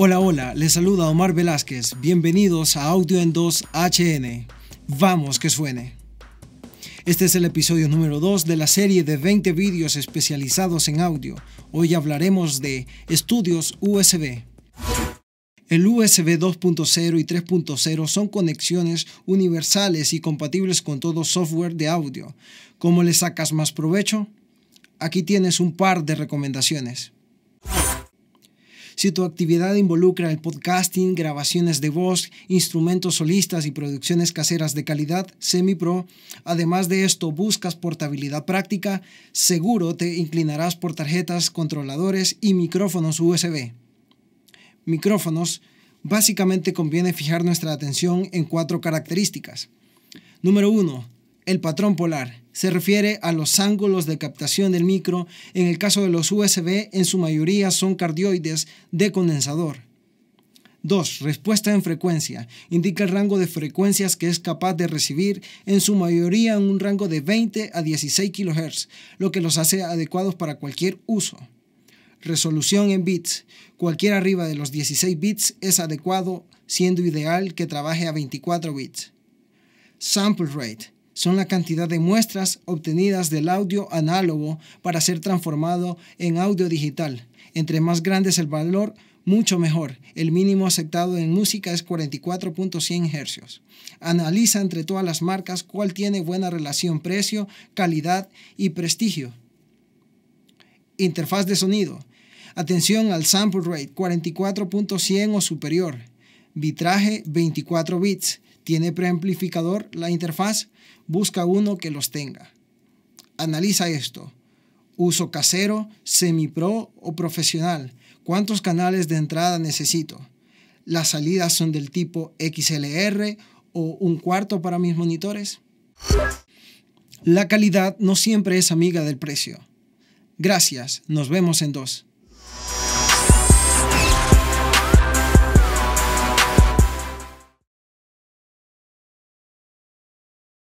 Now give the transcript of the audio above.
Hola, hola, les saluda Omar Velázquez. Bienvenidos a Audio en 2 HN. Vamos que suene. Este es el episodio número 2 de la serie de 20 vídeos especializados en audio. Hoy hablaremos de estudios USB. El USB 2.0 y 3.0 son conexiones universales y compatibles con todo software de audio. ¿Cómo le sacas más provecho? Aquí tienes un par de recomendaciones. Si tu actividad involucra el podcasting, grabaciones de voz, instrumentos solistas y producciones caseras de calidad semi-pro, además de esto buscas portabilidad práctica, seguro te inclinarás por tarjetas, controladores y micrófonos USB. Micrófonos, básicamente conviene fijar nuestra atención en cuatro características. Número 1. El patrón polar se refiere a los ángulos de captación del micro. En el caso de los USB, en su mayoría son cardioides de condensador. 2. Respuesta en frecuencia. Indica el rango de frecuencias que es capaz de recibir, en su mayoría un rango de 20 a 16 kHz, lo que los hace adecuados para cualquier uso. Resolución en bits. Cualquier arriba de los 16 bits es adecuado, siendo ideal que trabaje a 24 bits. Sample rate son la cantidad de muestras obtenidas del audio análogo para ser transformado en audio digital. Entre más grande es el valor, mucho mejor. El mínimo aceptado en música es 44.100 Hz. Analiza entre todas las marcas cuál tiene buena relación precio, calidad y prestigio. Interfaz de sonido. Atención al sample rate 44.100 o superior. Bitraje: 24 bits. ¿Tiene preamplificador la interfaz? Busca uno que los tenga. Analiza esto. Uso casero, semi-pro o profesional. ¿Cuántos canales de entrada necesito? Las salidas son del tipo XLR o un cuarto para mis monitores. La calidad no siempre es amiga del precio. Gracias, nos vemos en dos.